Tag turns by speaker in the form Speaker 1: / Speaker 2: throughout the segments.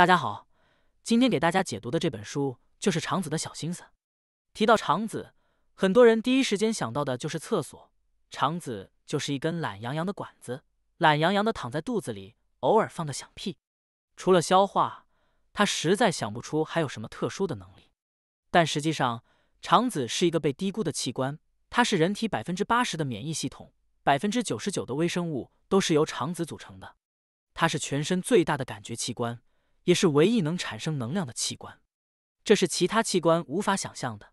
Speaker 1: 大家好，今天给大家解读的这本书就是《肠子的小心思》。提到肠子，很多人第一时间想到的就是厕所，肠子就是一根懒洋洋的管子，懒洋洋的躺在肚子里，偶尔放个响屁。除了消化，他实在想不出还有什么特殊的能力。但实际上，肠子是一个被低估的器官，它是人体百分之八十的免疫系统，百分之九十九的微生物都是由肠子组成的，它是全身最大的感觉器官。也是唯一能产生能量的器官，这是其他器官无法想象的。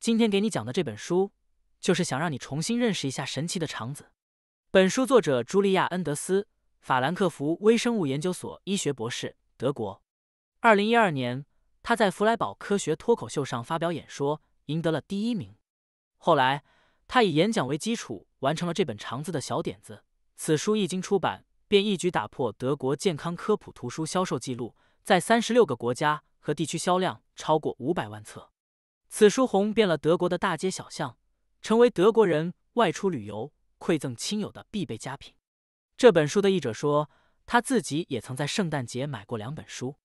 Speaker 1: 今天给你讲的这本书，就是想让你重新认识一下神奇的肠子。本书作者茱莉亚·恩德斯，法兰克福微生物研究所医学博士，德国。二零一二年，他在弗莱堡科学脱口秀上发表演说，赢得了第一名。后来，他以演讲为基础，完成了这本《肠子的小点子》。此书一经出版。便一举打破德国健康科普图书销售记录，在三十六个国家和地区销量超过五百万册。此书红遍了德国的大街小巷，成为德国人外出旅游、馈赠亲友的必备佳品。这本书的译者说，他自己也曾在圣诞节买过两本书。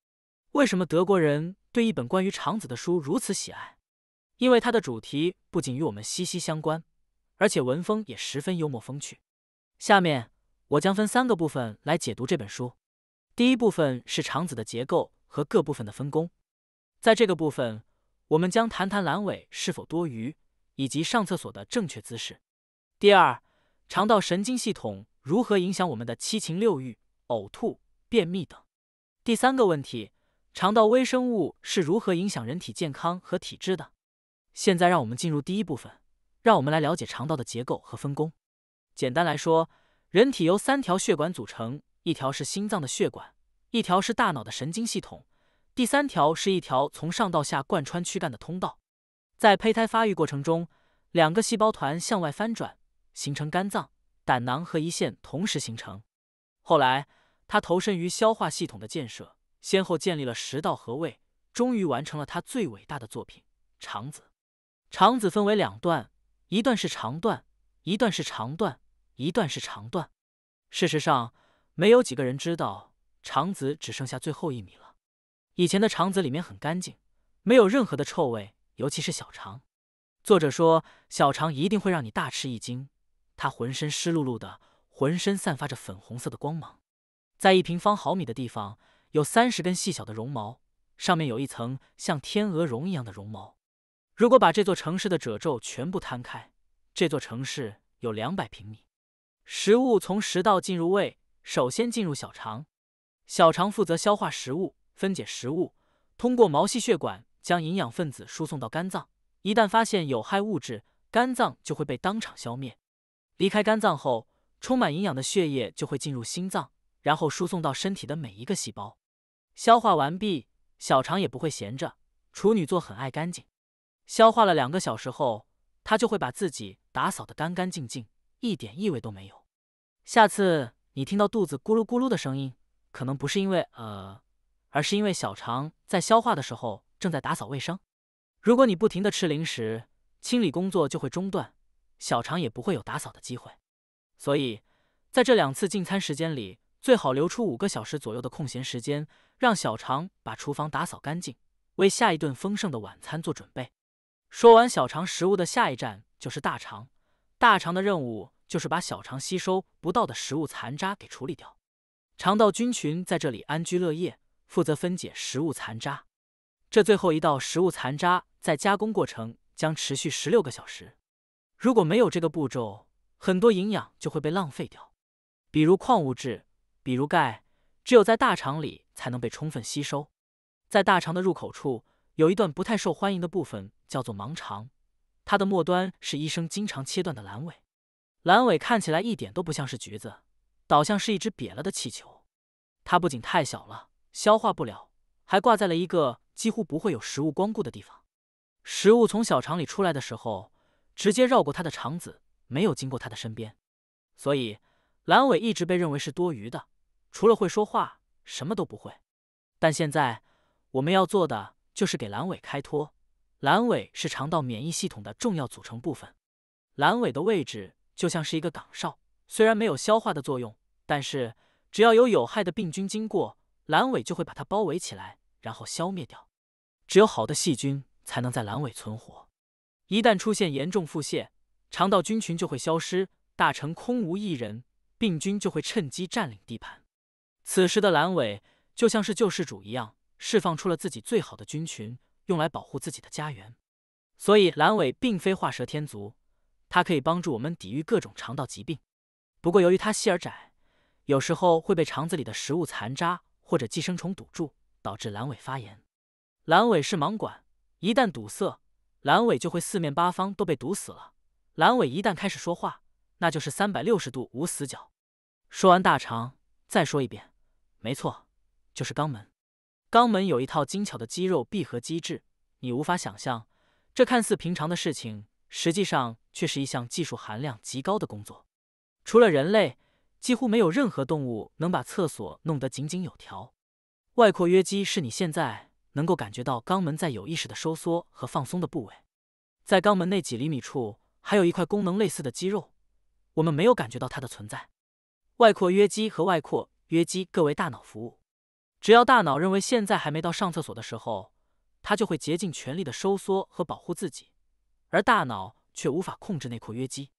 Speaker 1: 为什么德国人对一本关于肠子的书如此喜爱？因为它的主题不仅与我们息息相关，而且文风也十分幽默风趣。下面。我将分三个部分来解读这本书。第一部分是肠子的结构和各部分的分工。在这个部分，我们将谈谈阑尾是否多余，以及上厕所的正确姿势。第二，肠道神经系统如何影响我们的七情六欲、呕吐、便秘等。第三个问题，肠道微生物是如何影响人体健康和体质的？现在让我们进入第一部分，让我们来了解肠道的结构和分工。简单来说。人体由三条血管组成，一条是心脏的血管，一条是大脑的神经系统，第三条是一条从上到下贯穿躯干的通道。在胚胎发育过程中，两个细胞团向外翻转，形成肝脏、胆囊和胰腺同时形成。后来，他投身于消化系统的建设，先后建立了食道和胃，终于完成了他最伟大的作品——肠子。肠子分为两段，一段是长段，一段是长段。一段是长段，事实上没有几个人知道肠子只剩下最后一米了。以前的肠子里面很干净，没有任何的臭味，尤其是小肠。作者说小肠一定会让你大吃一惊，它浑身湿漉漉的，浑身散发着粉红色的光芒，在一平方毫米的地方有三十根细小的绒毛，上面有一层像天鹅绒一样的绒毛。如果把这座城市的褶皱全部摊开，这座城市有两百平米。食物从食道进入胃，首先进入小肠。小肠负责消化食物，分解食物，通过毛细血管将营养分子输送到肝脏。一旦发现有害物质，肝脏就会被当场消灭。离开肝脏后，充满营养的血液就会进入心脏，然后输送到身体的每一个细胞。消化完毕，小肠也不会闲着。处女座很爱干净，消化了两个小时后，他就会把自己打扫得干干净净。一点异味都没有。下次你听到肚子咕噜咕噜的声音，可能不是因为呃，而是因为小肠在消化的时候正在打扫卫生。如果你不停的吃零食，清理工作就会中断，小肠也不会有打扫的机会。所以，在这两次进餐时间里，最好留出五个小时左右的空闲时间，让小肠把厨房打扫干净，为下一顿丰盛的晚餐做准备。说完，小肠食物的下一站就是大肠。大肠的任务就是把小肠吸收不到的食物残渣给处理掉，肠道菌群在这里安居乐业，负责分解食物残渣。这最后一道食物残渣在加工过程将持续十六个小时，如果没有这个步骤，很多营养就会被浪费掉，比如矿物质，比如钙，只有在大肠里才能被充分吸收。在大肠的入口处有一段不太受欢迎的部分，叫做盲肠。它的末端是医生经常切断的阑尾，阑尾看起来一点都不像是橘子，倒像是一只瘪了的气球。它不仅太小了，消化不了，还挂在了一个几乎不会有食物光顾的地方。食物从小肠里出来的时候，直接绕过它的肠子，没有经过它的身边，所以阑尾一直被认为是多余的，除了会说话，什么都不会。但现在我们要做的就是给阑尾开脱。阑尾是肠道免疫系统的重要组成部分，阑尾的位置就像是一个岗哨，虽然没有消化的作用，但是只要有有害的病菌经过，阑尾就会把它包围起来，然后消灭掉。只有好的细菌才能在阑尾存活。一旦出现严重腹泻，肠道菌群就会消失，大成空无一人，病菌就会趁机占领地盘。此时的阑尾就像是救世主一样，释放出了自己最好的菌群。用来保护自己的家园，所以阑尾并非画蛇添足，它可以帮助我们抵御各种肠道疾病。不过由于它细而窄，有时候会被肠子里的食物残渣或者寄生虫堵住，导致阑尾发炎。阑尾是盲管，一旦堵塞，阑尾就会四面八方都被堵死了。阑尾一旦开始说话，那就是三百六十度无死角。说完大肠，再说一遍，没错，就是肛门。肛门有一套精巧的肌肉闭合机制，你无法想象，这看似平常的事情，实际上却是一项技术含量极高的工作。除了人类，几乎没有任何动物能把厕所弄得井井有条。外括约肌是你现在能够感觉到肛门在有意识的收缩和放松的部位，在肛门内几厘米处还有一块功能类似的肌肉，我们没有感觉到它的存在。外括约肌和外括约肌各为大脑服务。只要大脑认为现在还没到上厕所的时候，它就会竭尽全力的收缩和保护自己，而大脑却无法控制那括约肌。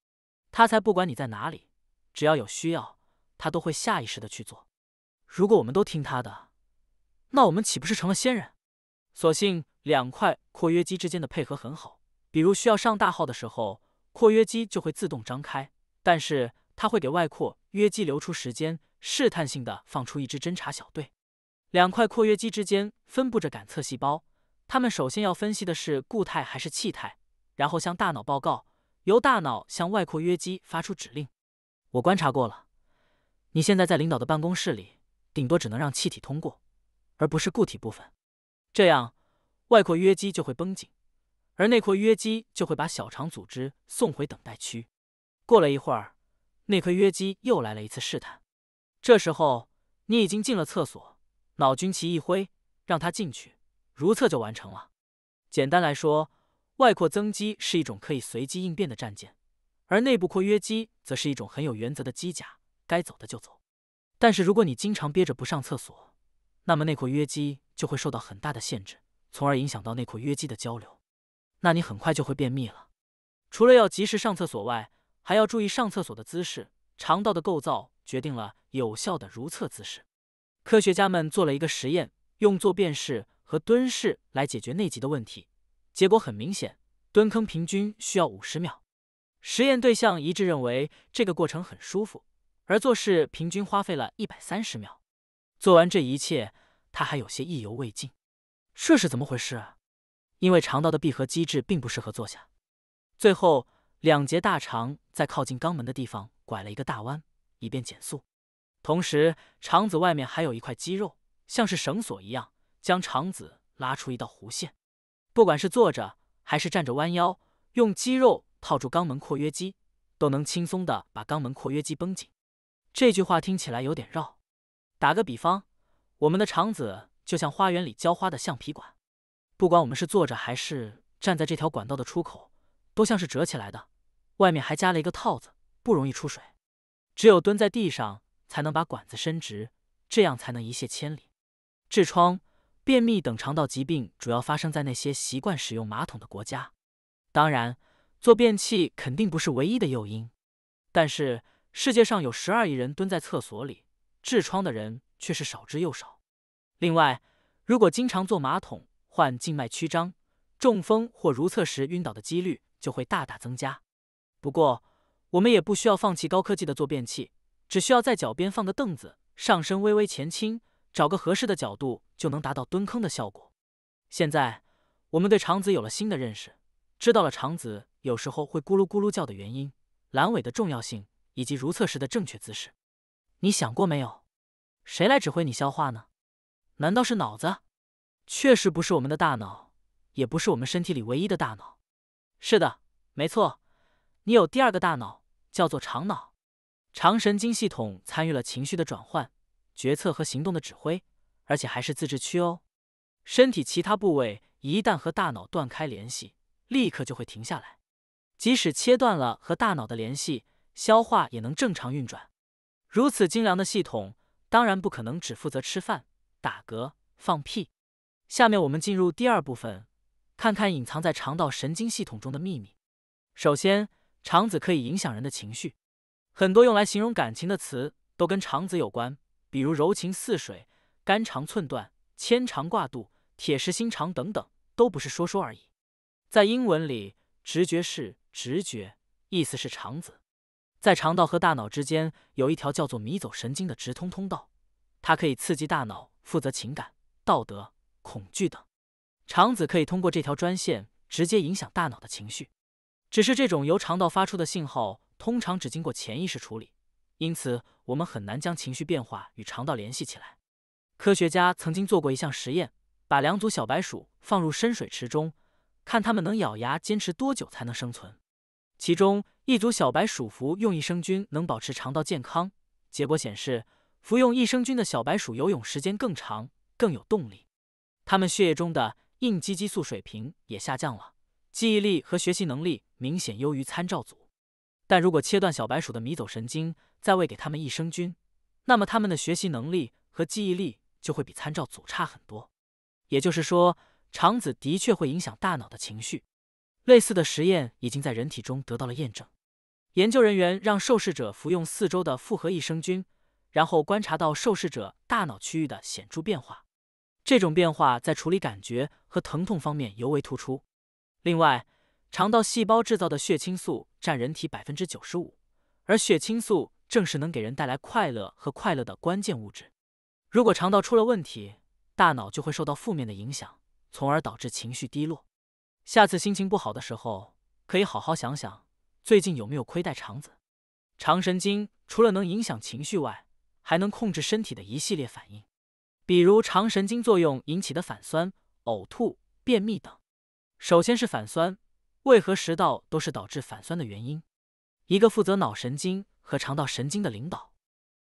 Speaker 1: 他才不管你在哪里，只要有需要，他都会下意识的去做。如果我们都听他的，那我们岂不是成了仙人？所幸两块括约肌之间的配合很好，比如需要上大号的时候，括约肌就会自动张开，但是他会给外括约肌留出时间，试探性的放出一支侦察小队。两块括约肌之间分布着感测细胞，它们首先要分析的是固态还是气态，然后向大脑报告，由大脑向外括约肌发出指令。我观察过了，你现在在领导的办公室里，顶多只能让气体通过，而不是固体部分。这样，外括约肌就会绷紧，而内括约肌就会把小肠组织送回等待区。过了一会儿，内括约肌又来了一次试探，这时候你已经进了厕所。脑军旗一挥，让他进去，如厕就完成了。简单来说，外扩增肌是一种可以随机应变的战舰，而内部扩约肌则是一种很有原则的机甲，该走的就走。但是如果你经常憋着不上厕所，那么内扩约肌就会受到很大的限制，从而影响到内扩约肌的交流，那你很快就会便秘了。除了要及时上厕所外，还要注意上厕所的姿势。肠道的构造决定了有效的如厕姿势。科学家们做了一个实验，用坐便式和蹲式来解决内急的问题。结果很明显，蹲坑平均需要五十秒，实验对象一致认为这个过程很舒服，而坐式平均花费了一百三十秒。做完这一切，他还有些意犹未尽。这是怎么回事？啊？因为肠道的闭合机制并不适合坐下。最后，两节大肠在靠近肛门的地方拐了一个大弯，以便减速。同时，肠子外面还有一块肌肉，像是绳索一样，将肠子拉出一道弧线。不管是坐着还是站着，弯腰用肌肉套住肛门括约肌，都能轻松的把肛门括约肌绷紧。这句话听起来有点绕。打个比方，我们的肠子就像花园里浇花的橡皮管，不管我们是坐着还是站在这条管道的出口，都像是折起来的，外面还加了一个套子，不容易出水。只有蹲在地上。才能把管子伸直，这样才能一泻千里。痔疮、便秘等肠道疾病主要发生在那些习惯使用马桶的国家。当然，坐便器肯定不是唯一的诱因，但是世界上有十二亿人蹲在厕所里，痔疮的人却是少之又少。另外，如果经常坐马桶，患静脉曲张、中风或如厕时晕倒的几率就会大大增加。不过，我们也不需要放弃高科技的坐便器。只需要在脚边放个凳子，上身微微前倾，找个合适的角度就能达到蹲坑的效果。现在我们对肠子有了新的认识，知道了肠子有时候会咕噜咕噜叫的原因，阑尾的重要性以及如厕时的正确姿势。你想过没有？谁来指挥你消化呢？难道是脑子？确实不是我们的大脑，也不是我们身体里唯一的大脑。是的，没错，你有第二个大脑，叫做肠脑。肠神经系统参与了情绪的转换、决策和行动的指挥，而且还是自治区哦。身体其他部位一旦和大脑断开联系，立刻就会停下来。即使切断了和大脑的联系，消化也能正常运转。如此精良的系统，当然不可能只负责吃饭、打嗝、放屁。下面我们进入第二部分，看看隐藏在肠道神经系统中的秘密。首先，肠子可以影响人的情绪。很多用来形容感情的词都跟肠子有关，比如柔情似水、肝肠寸断、牵肠挂肚、铁石心肠等等，都不是说说而已。在英文里，直觉是直觉，意思是肠子。在肠道和大脑之间有一条叫做迷走神经的直通通道，它可以刺激大脑负责情感、道德、恐惧等。肠子可以通过这条专线直接影响大脑的情绪。只是这种由肠道发出的信号。通常只经过潜意识处理，因此我们很难将情绪变化与肠道联系起来。科学家曾经做过一项实验，把两组小白鼠放入深水池中，看它们能咬牙坚持多久才能生存。其中一组小白鼠服用益生菌，能保持肠道健康。结果显示，服用益生菌的小白鼠游泳时间更长，更有动力。它们血液中的应激激素水平也下降了，记忆力和学习能力明显优于参照组。但如果切断小白鼠的迷走神经，再喂给他们益生菌，那么它们的学习能力和记忆力就会比参照组差很多。也就是说，肠子的确会影响大脑的情绪。类似的实验已经在人体中得到了验证。研究人员让受试者服用四周的复合益生菌，然后观察到受试者大脑区域的显著变化。这种变化在处理感觉和疼痛方面尤为突出。另外，肠道细胞制造的血清素。占人体百分之九十五，而血清素正是能给人带来快乐和快乐的关键物质。如果肠道出了问题，大脑就会受到负面的影响，从而导致情绪低落。下次心情不好的时候，可以好好想想最近有没有亏待肠子。肠神经除了能影响情绪外，还能控制身体的一系列反应，比如肠神经作用引起的反酸、呕吐、便秘等。首先是反酸。胃和食道都是导致反酸的原因？一个负责脑神经和肠道神经的领导，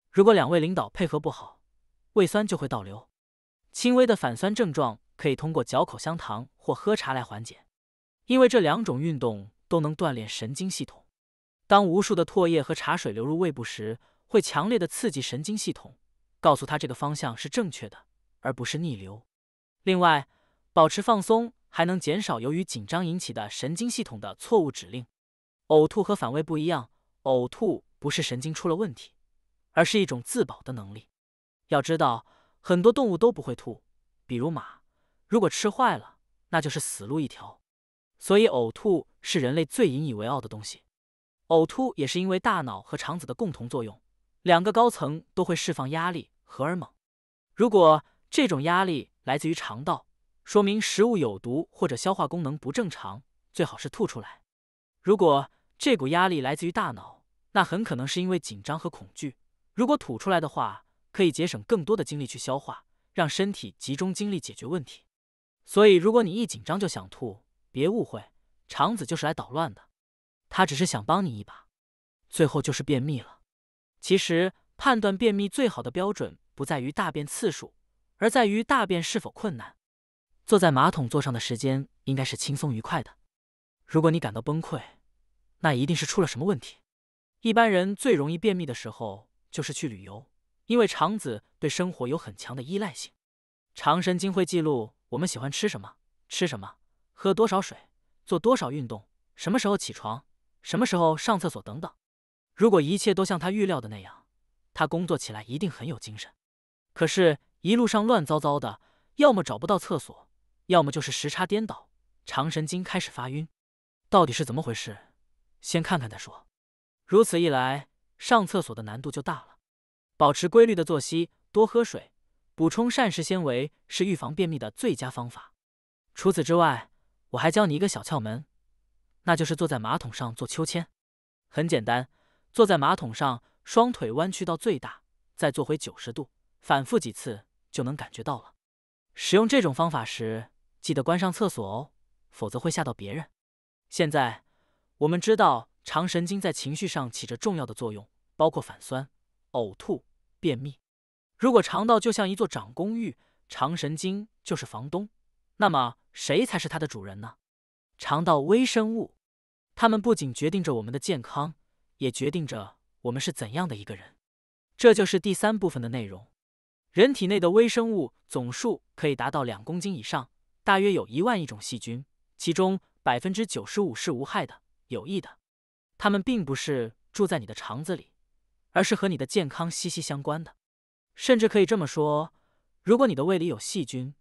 Speaker 1: 如果两位领导配合不好，胃酸就会倒流。轻微的反酸症状可以通过嚼口香糖或喝茶来缓解，因为这两种运动都能锻炼神经系统。当无数的唾液和茶水流入胃部时，会强烈的刺激神经系统，告诉他这个方向是正确的，而不是逆流。另外，保持放松。还能减少由于紧张引起的神经系统的错误指令。呕吐和反胃不一样，呕吐不是神经出了问题，而是一种自保的能力。要知道，很多动物都不会吐，比如马，如果吃坏了，那就是死路一条。所以，呕吐是人类最引以为傲的东西。呕吐也是因为大脑和肠子的共同作用，两个高层都会释放压力荷尔蒙。如果这种压力来自于肠道，说明食物有毒或者消化功能不正常，最好是吐出来。如果这股压力来自于大脑，那很可能是因为紧张和恐惧。如果吐出来的话，可以节省更多的精力去消化，让身体集中精力解决问题。所以，如果你一紧张就想吐，别误会，肠子就是来捣乱的，他只是想帮你一把。最后就是便秘了。其实判断便秘最好的标准不在于大便次数，而在于大便是否困难。坐在马桶座上的时间应该是轻松愉快的。如果你感到崩溃，那一定是出了什么问题。一般人最容易便秘的时候就是去旅游，因为肠子对生活有很强的依赖性。肠神经会记录我们喜欢吃什么、吃什么、喝多少水、做多少运动、什么时候起床、什么时候上厕所等等。如果一切都像他预料的那样，他工作起来一定很有精神。可是，一路上乱糟糟的，要么找不到厕所。要么就是时差颠倒，长神经开始发晕，到底是怎么回事？先看看再说。如此一来，上厕所的难度就大了。保持规律的作息，多喝水，补充膳食纤维是预防便秘的最佳方法。除此之外，我还教你一个小窍门，那就是坐在马桶上做秋千。很简单，坐在马桶上，双腿弯曲到最大，再坐回九十度，反复几次就能感觉到了。使用这种方法时。记得关上厕所哦，否则会吓到别人。现在我们知道肠神经在情绪上起着重要的作用，包括反酸、呕吐、便秘。如果肠道就像一座长公寓，肠神经就是房东，那么谁才是它的主人呢？肠道微生物，它们不仅决定着我们的健康，也决定着我们是怎样的一个人。这就是第三部分的内容。人体内的微生物总数可以达到两公斤以上。大约有一万亿种细菌，其中百分之九十五是无害的、有益的。它们并不是住在你的肠子里，而是和你的健康息息相关。的，甚至可以这么说，如果你的胃里有细菌，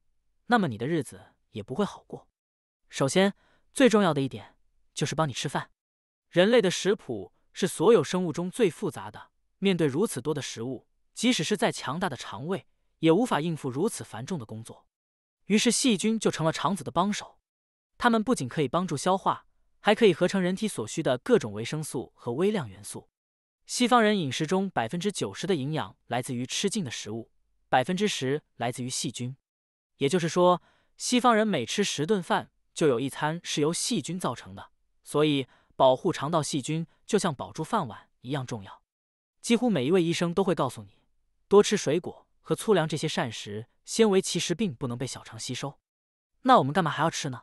Speaker 1: 那么你的日子也不会好过。首先，最重要的一点就是帮你吃饭。人类的食谱是所有生物中最复杂的。面对如此多的食物，即使是再强大的肠胃，也无法应付如此繁重的工作。于是细菌就成了肠子的帮手，它们不仅可以帮助消化，还可以合成人体所需的各种维生素和微量元素。西方人饮食中百分之九十的营养来自于吃进的食物，百分之十来自于细菌。也就是说，西方人每吃十顿饭，就有一餐是由细菌造成的。所以，保护肠道细菌就像保住饭碗一样重要。几乎每一位医生都会告诉你，多吃水果。和粗粮这些膳食纤维其实并不能被小肠吸收，那我们干嘛还要吃呢？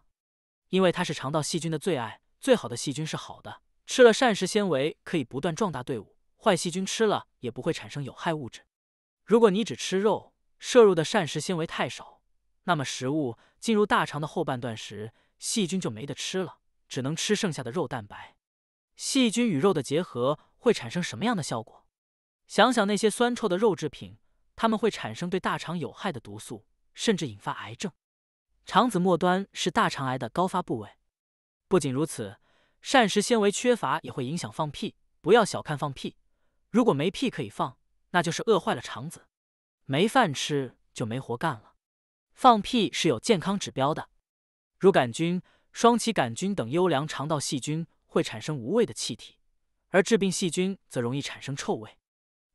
Speaker 1: 因为它是肠道细菌的最爱，最好的细菌是好的，吃了膳食纤维可以不断壮大队伍。坏细菌吃了也不会产生有害物质。如果你只吃肉，摄入的膳食纤维太少，那么食物进入大肠的后半段时，细菌就没得吃了，只能吃剩下的肉蛋白。细菌与肉的结合会产生什么样的效果？想想那些酸臭的肉制品。它们会产生对大肠有害的毒素，甚至引发癌症。肠子末端是大肠癌的高发部位。不仅如此，膳食纤维缺乏也会影响放屁。不要小看放屁，如果没屁可以放，那就是饿坏了肠子，没饭吃就没活干了。放屁是有健康指标的，乳杆菌、双歧杆菌等优良肠道细菌会产生无味的气体，而致病细菌则容易产生臭味。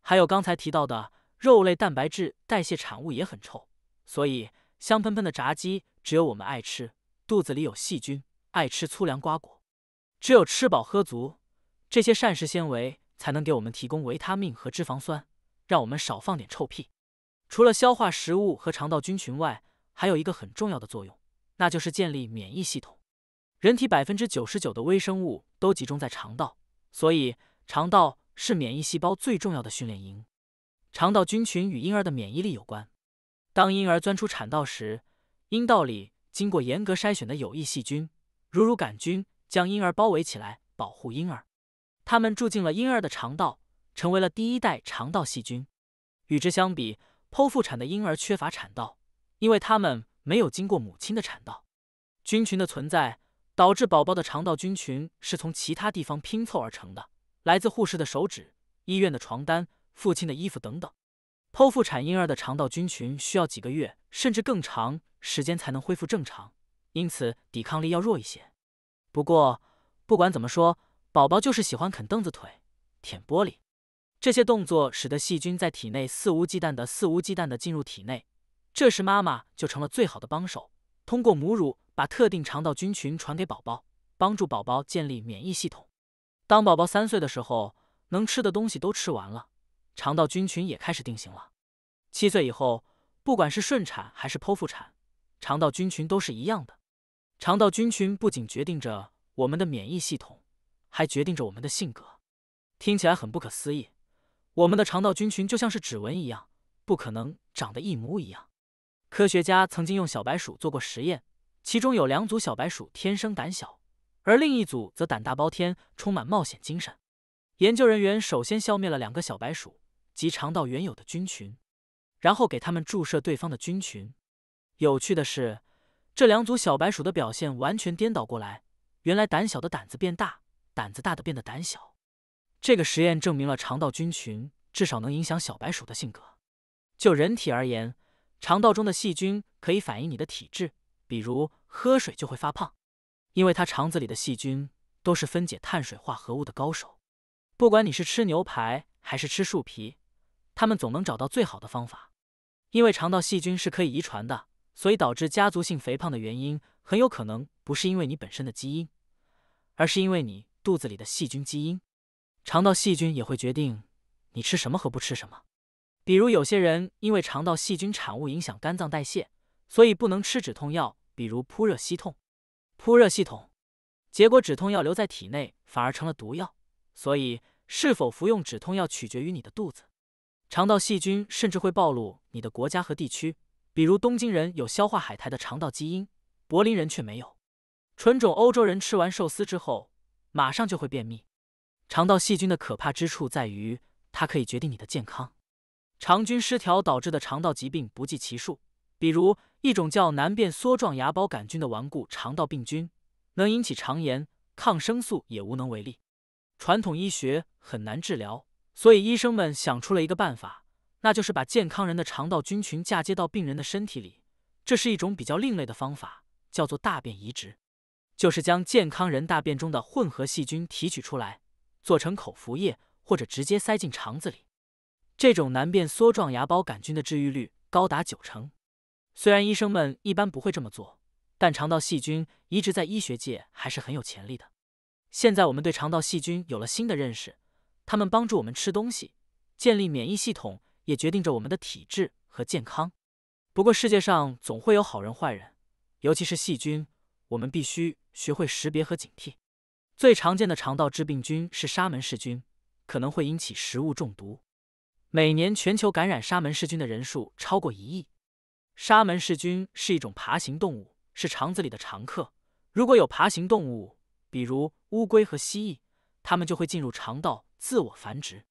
Speaker 1: 还有刚才提到的。肉类蛋白质代谢产物也很臭，所以香喷喷的炸鸡只有我们爱吃。肚子里有细菌，爱吃粗粮瓜果，只有吃饱喝足，这些膳食纤维才能给我们提供维他命和脂肪酸，让我们少放点臭屁。除了消化食物和肠道菌群外，还有一个很重要的作用，那就是建立免疫系统。人体百分之九十九的微生物都集中在肠道，所以肠道是免疫细胞最重要的训练营。肠道菌群与婴儿的免疫力有关。当婴儿钻出产道时，阴道里经过严格筛选的有益细菌，如乳杆菌，将婴儿包围起来，保护婴儿。它们住进了婴儿的肠道，成为了第一代肠道细菌。与之相比，剖腹产的婴儿缺乏产道，因为他们没有经过母亲的产道。菌群的存在导致宝宝的肠道菌群是从其他地方拼凑而成的，来自护士的手指、医院的床单。父亲的衣服等等，剖腹产婴儿的肠道菌群需要几个月甚至更长时间才能恢复正常，因此抵抗力要弱一些。不过，不管怎么说，宝宝就是喜欢啃凳子腿、舔玻璃，这些动作使得细菌在体内肆无忌惮的肆无忌惮的进入体内。这时，妈妈就成了最好的帮手，通过母乳把特定肠道菌群传给宝宝，帮助宝宝建立免疫系统。当宝宝三岁的时候，能吃的东西都吃完了。肠道菌群也开始定型了。七岁以后，不管是顺产还是剖腹产，肠道菌群都是一样的。肠道菌群不仅决定着我们的免疫系统，还决定着我们的性格。听起来很不可思议，我们的肠道菌群就像是指纹一样，不可能长得一模一样。科学家曾经用小白鼠做过实验，其中有两组小白鼠天生胆小，而另一组则胆大包天，充满冒险精神。研究人员首先消灭了两个小白鼠。及肠道原有的菌群，然后给他们注射对方的菌群。有趣的是，这两组小白鼠的表现完全颠倒过来。原来胆小的胆子变大，胆子大的变得胆小。这个实验证明了肠道菌群至少能影响小白鼠的性格。就人体而言，肠道中的细菌可以反映你的体质，比如喝水就会发胖，因为它肠子里的细菌都是分解碳水化合物的高手。不管你是吃牛排还是吃树皮。他们总能找到最好的方法，因为肠道细菌是可以遗传的，所以导致家族性肥胖的原因很有可能不是因为你本身的基因，而是因为你肚子里的细菌基因。肠道细菌也会决定你吃什么和不吃什么。比如有些人因为肠道细菌产物影响肝脏代谢，所以不能吃止痛药，比如扑热息痛。扑热息痛，结果止痛药留在体内反而成了毒药。所以，是否服用止痛药取决于你的肚子。肠道细菌甚至会暴露你的国家和地区，比如东京人有消化海苔的肠道基因，柏林人却没有。纯种欧洲人吃完寿司之后，马上就会便秘。肠道细菌的可怕之处在于，它可以决定你的健康。肠菌失调导致的肠道疾病不计其数，比如一种叫难辨梭状芽孢杆菌的顽固肠道病菌，能引起肠炎，抗生素也无能为力，传统医学很难治疗。所以，医生们想出了一个办法，那就是把健康人的肠道菌群嫁接到病人的身体里。这是一种比较另类的方法，叫做大便移植，就是将健康人大便中的混合细菌提取出来，做成口服液，或者直接塞进肠子里。这种难辨梭状芽孢杆菌的治愈率高达九成。虽然医生们一般不会这么做，但肠道细菌移植在医学界还是很有潜力的。现在，我们对肠道细菌有了新的认识。它们帮助我们吃东西，建立免疫系统，也决定着我们的体质和健康。不过世界上总会有好人坏人，尤其是细菌，我们必须学会识别和警惕。最常见的肠道致病菌是沙门氏菌，可能会引起食物中毒。每年全球感染沙门氏菌的人数超过一亿。沙门氏菌是一种爬行动物，是肠子里的常客。如果有爬行动物，比如乌龟和蜥蜴，它们就会进入肠道。自我繁殖，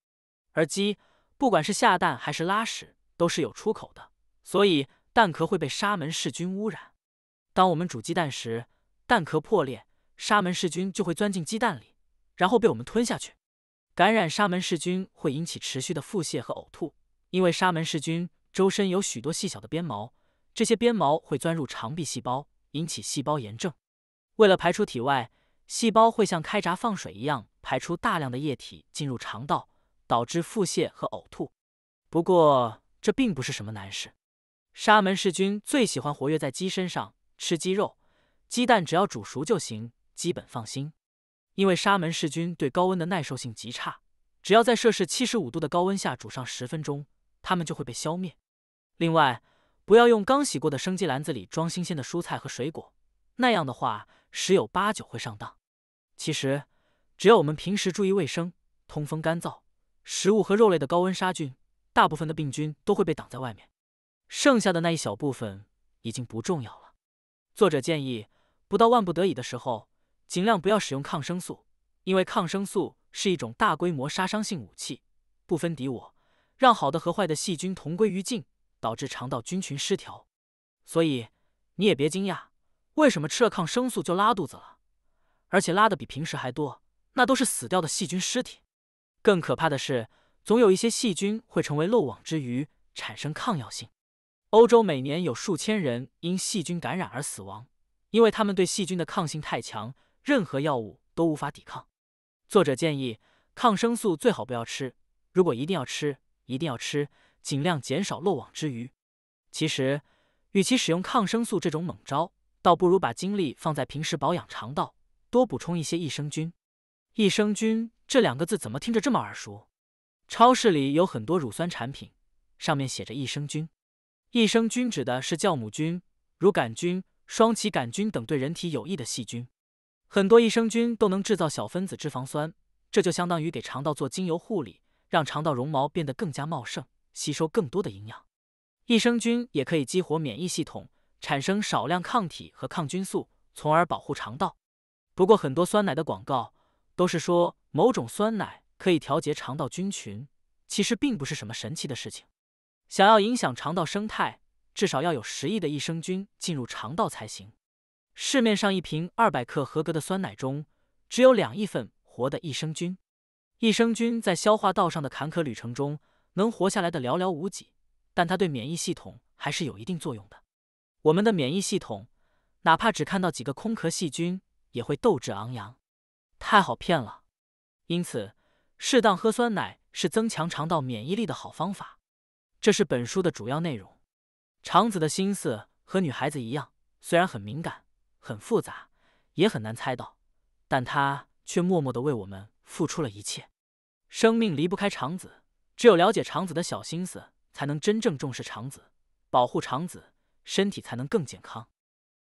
Speaker 1: 而鸡不管是下蛋还是拉屎都是有出口的，所以蛋壳会被沙门氏菌污染。当我们煮鸡蛋时，蛋壳破裂，沙门氏菌就会钻进鸡蛋里，然后被我们吞下去。感染沙门氏菌会引起持续的腹泻和呕吐，因为沙门氏菌周身有许多细小的鞭毛，这些鞭毛会钻入肠壁细胞，引起细胞炎症。为了排出体外，细胞会像开闸放水一样。排出大量的液体进入肠道，导致腹泻和呕吐。不过这并不是什么难事。沙门氏菌最喜欢活跃在鸡身上，吃鸡肉、鸡蛋只要煮熟就行，基本放心。因为沙门氏菌对高温的耐受性极差，只要在摄氏七十五度的高温下煮上十分钟，它们就会被消灭。另外，不要用刚洗过的生鸡篮子里装新鲜的蔬菜和水果，那样的话十有八九会上当。其实。只要我们平时注意卫生、通风、干燥，食物和肉类的高温杀菌，大部分的病菌都会被挡在外面，剩下的那一小部分已经不重要了。作者建议，不到万不得已的时候，尽量不要使用抗生素，因为抗生素是一种大规模杀伤性武器，不分敌我，让好的和坏的细菌同归于尽，导致肠道菌群失调。所以你也别惊讶，为什么吃了抗生素就拉肚子了，而且拉的比平时还多。那都是死掉的细菌尸体。更可怕的是，总有一些细菌会成为漏网之鱼，产生抗药性。欧洲每年有数千人因细菌感染而死亡，因为他们对细菌的抗性太强，任何药物都无法抵抗。作者建议，抗生素最好不要吃，如果一定要吃，一定要吃，尽量减少漏网之鱼。其实，与其使用抗生素这种猛招，倒不如把精力放在平时保养肠道，多补充一些益生菌。益生菌这两个字怎么听着这么耳熟？超市里有很多乳酸产品，上面写着益生菌。益生菌指的是酵母菌、乳杆菌、双歧杆菌等对人体有益的细菌。很多益生菌都能制造小分子脂肪酸，这就相当于给肠道做精油护理，让肠道绒毛变得更加茂盛，吸收更多的营养。益生菌也可以激活免疫系统，产生少量抗体和抗菌素，从而保护肠道。不过，很多酸奶的广告。都是说某种酸奶可以调节肠道菌群，其实并不是什么神奇的事情。想要影响肠道生态，至少要有十亿的益生菌进入肠道才行。市面上一瓶二百克合格的酸奶中，只有两亿份活的益生菌。益生菌在消化道上的坎坷旅程中，能活下来的寥寥无几，但它对免疫系统还是有一定作用的。我们的免疫系统，哪怕只看到几个空壳细菌，也会斗志昂扬。太好骗了，因此适当喝酸奶是增强肠道免疫力的好方法。这是本书的主要内容。长子的心思和女孩子一样，虽然很敏感、很复杂，也很难猜到，但他却默默的为我们付出了一切。生命离不开长子，只有了解长子的小心思，才能真正重视长子，保护长子，身体才能更健康。